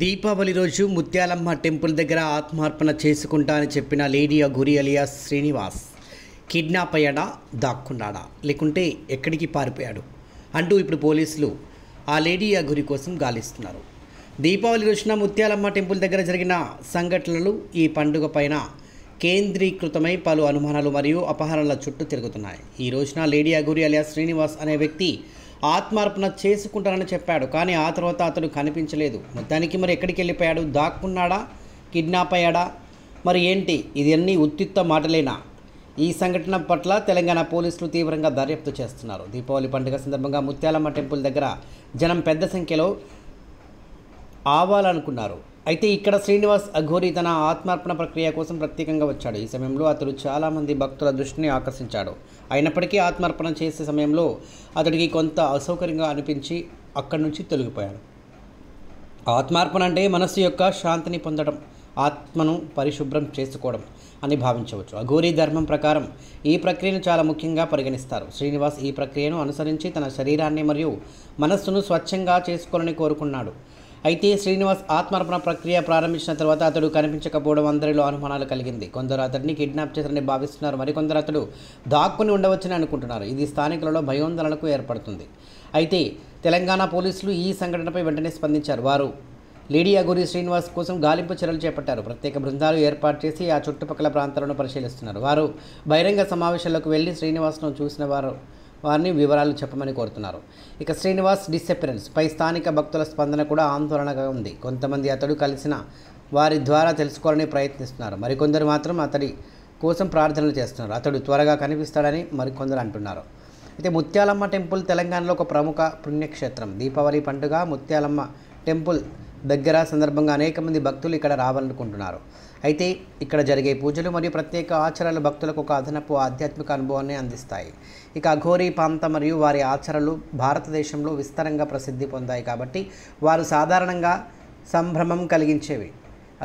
దీపావళి రోజు ముత్యాలమ్మ టెంపుల్ దగ్గర ఆత్మార్పణ చేసుకుంటా అని చెప్పిన lady Aghori alias Srinivas kidnap అయ్యాడా దాక్కున్నాడా లేకుంటే ఎక్కడికి పారిపోయాడు అంటూ ఇప్పుడు పోలీసులు ఆ లేడీ అఘురి కోసం గాలిస్తున్నారు దీపావళి రోజున ముత్యాలమ్మ టెంపుల్ దగ్గర జరిగిన సంఘటనలు ఈ పండుగ పైన కేంద్రీకృతమై పలు అనుమానాలు మరియు అపహరణల చుట్టూ తిరుగుతున్నాయి ఈ రోజున లేడీ అఘురి అలియా శ్రీనివాస్ అనే వ్యక్తి ఆత్మార్పణ చేసుకుంటానని చెప్పాడు కానీ ఆ తర్వాత అతడు కనిపించలేదు మొత్తానికి మరి ఎక్కడికి వెళ్ళిపోయాడు దాక్కున్నాడా కిడ్నాప్ అయ్యాడా మరి ఏంటి ఇదన్నీ ఉత్తిత్త మాటలేనా ఈ సంఘటన పట్ల తెలంగాణ పోలీసులు తీవ్రంగా దర్యాప్తు చేస్తున్నారు దీపావళి పండుగ సందర్భంగా ముత్యాలమ్మ టెంపుల్ దగ్గర జనం పెద్ద సంఖ్యలో ఆవాలనుకున్నారు అయితే ఇక్కడ శ్రీనివాస్ అఘోరి తన ఆత్మార్పణ ప్రక్రియ కోసం ప్రత్యేకంగా వచ్చాడు ఈ సమయంలో అతడు చాలామంది భక్తుల దృష్టిని ఆకర్షించాడు అయినప్పటికీ ఆత్మార్పణ చేసే సమయంలో అతడికి కొంత అసౌకర్యంగా అనిపించి అక్కడి నుంచి తొలగిపోయాడు ఆత్మార్పణ అంటే మనస్సు యొక్క శాంతిని పొందడం ఆత్మను పరిశుభ్రం చేసుకోవడం అని భావించవచ్చు అఘోరీ ధర్మం ప్రకారం ఈ ప్రక్రియను చాలా ముఖ్యంగా పరిగణిస్తారు శ్రీనివాస్ ఈ ప్రక్రియను అనుసరించి తన శరీరాన్ని మరియు మనస్సును స్వచ్ఛంగా చేసుకోవాలని కోరుకున్నాడు అయితే శ్రీనివాస్ ఆత్మార్పణ ప్రక్రియ ప్రారంభించిన తర్వాత అతడు కనిపించకపోవడం అందరిలో అనుమానాలు కలిగింది కొందరు అతడిని కిడ్నాప్ చేశారని భావిస్తున్నారు మరికొందరు అతడు దాక్కుని ఉండవచ్చని అనుకుంటున్నారు ఇది స్థానికులలో భయోందనలకు ఏర్పడుతుంది అయితే తెలంగాణ పోలీసులు ఈ సంఘటనపై వెంటనే స్పందించారు వారు లేడియా గురి శ్రీనివాస్ కోసం గాలింపు చర్యలు చేపట్టారు ప్రత్యేక బృందాలు ఏర్పాటు చేసి ఆ చుట్టుపక్కల ప్రాంతాలను పరిశీలిస్తున్నారు వారు బహిరంగ సమావేశాలకు వెళ్ళి శ్రీనివాస్ను చూసిన వారు వారిని వివరాలు చెప్పమని కోరుతున్నారు ఇక శ్రీనివాస్ డిసెపరెన్స్ పై స్థానిక భక్తుల స్పందన కూడా ఆందోళనగా ఉంది కొంతమంది అతడు కలిసిన వారి ద్వారా తెలుసుకోవాలని ప్రయత్నిస్తున్నారు మరికొందరు మాత్రం అతడి కోసం ప్రార్థనలు చేస్తున్నారు అతడు త్వరగా కనిపిస్తాడని మరికొందరు అంటున్నారు అయితే ముత్యాలమ్మ టెంపుల్ తెలంగాణలో ఒక ప్రముఖ పుణ్యక్షేత్రం దీపావళి పండుగ ముత్యాలమ్మ టెంపుల్ దగ్గర సందర్భంగా అనేక మంది భక్తులు ఇక్కడ రావాలనుకుంటున్నారు అయితే ఇక్కడ జరిగే పూజలు మరియు ప్రత్యేక ఆచరణలు భక్తులకు ఒక అదనపు ఆధ్యాత్మిక అనుభవాన్ని అందిస్తాయి ఇక అఘోరీ ప్రాంత మరియు వారి ఆచరణలు భారతదేశంలో విస్తారంగా ప్రసిద్ధి పొందాయి కాబట్టి వారు సాధారణంగా సంభ్రమం కలిగించేవి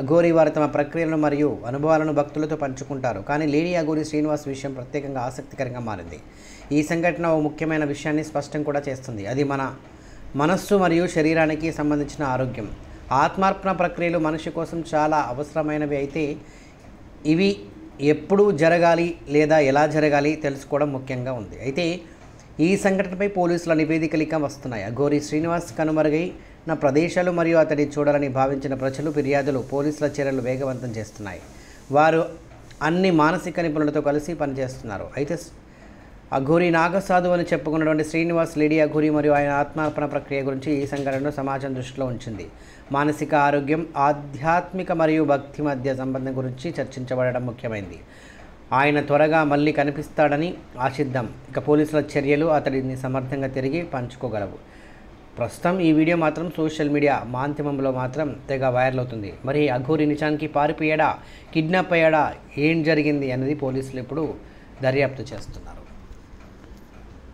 అఘోరి వారు తమ ప్రక్రియలను మరియు అనుభవాలను భక్తులతో పంచుకుంటారు కానీ లేని అఘోరి శ్రీనివాస్ విషయం ప్రత్యేకంగా ఆసక్తికరంగా మారింది ఈ సంఘటన ఓ ముఖ్యమైన విషయాన్ని స్పష్టం కూడా చేస్తుంది అది మన మనస్సు మరియు శరీరానికి సంబంధించిన ఆరోగ్యం ఆత్మార్పణ ప్రక్రియలు మనిషి కోసం చాలా అవసరమైనవి అయితే ఇవి ఎప్పుడు జరగాలి లేదా ఎలా జరగాలి తెలుసుకోవడం ముఖ్యంగా ఉంది అయితే ఈ సంఘటనపై పోలీసుల నివేదికలు ఇక వస్తున్నాయి అఘోరి శ్రీనివాస్ కనుమరుగై నా ప్రదేశాలు మరియు అతడి చూడాలని భావించిన ప్రజలు ఫిర్యాదులు పోలీసుల చర్యలు వేగవంతం చేస్తున్నాయి వారు అన్ని మానసిక నిపుణులతో కలిసి పనిచేస్తున్నారు అయితే అఘూరి నాగసాధు అని చెప్పుకున్నటువంటి శ్రీనివాస్ లేడీ అఘూరి మరియు ఆయన ఆత్మార్పణ ప్రక్రియ గురించి ఈ సంఘటనను సమాజం దృష్టిలో ఉంచింది మానసిక ఆరోగ్యం ఆధ్యాత్మిక మరియు భక్తి మధ్య సంబంధం గురించి చర్చించబడడం ముఖ్యమైంది ఆయన త్వరగా మళ్ళీ కనిపిస్తాడని ఆశిద్దాం ఇక పోలీసుల చర్యలు అతడిని సమర్థంగా తిరిగి పంచుకోగలవు ప్రస్తుతం ఈ వీడియో మాత్రం సోషల్ మీడియా మాధ్యమంలో మాత్రం తెగ వైరల్ అవుతుంది మరి అఘోరి నిజానికి పారిపోయాడా కిడ్నాప్ అయ్యాడా ఏం జరిగింది అన్నది పోలీసులు ఇప్పుడు దర్యాప్తు చేస్తున్నారు